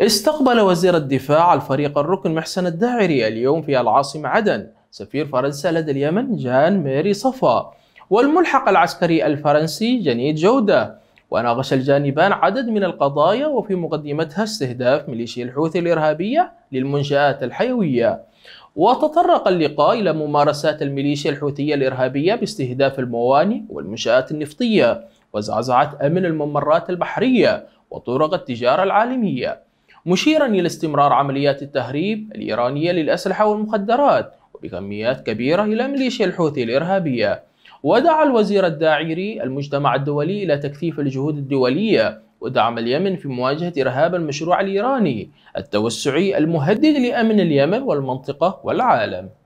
استقبل وزير الدفاع الفريق الركن محسن الداعري اليوم في العاصمة عدن سفير فرنسا لدى اليمن جان ميري صفا والملحق العسكري الفرنسي جنيد جودة وناقش الجانبان عدد من القضايا وفي مقدمتها استهداف ميليشيا الحوثي الإرهابية للمنشآت الحيوية وتطرق اللقاء إلى ممارسات الميليشيا الحوثية الإرهابية باستهداف الموانئ والمنشآت النفطية وزعزعة أمن الممرات البحرية وطرق التجارة العالمية مشيرا إلى استمرار عمليات التهريب الإيرانية للأسلحة والمخدرات وبكميات كبيرة إلى ميليشيا الحوثي الإرهابية ودعا الوزير الداعيري المجتمع الدولي إلى تكثيف الجهود الدولية ودعم اليمن في مواجهة إرهاب المشروع الإيراني التوسعي المهدد لأمن اليمن والمنطقة والعالم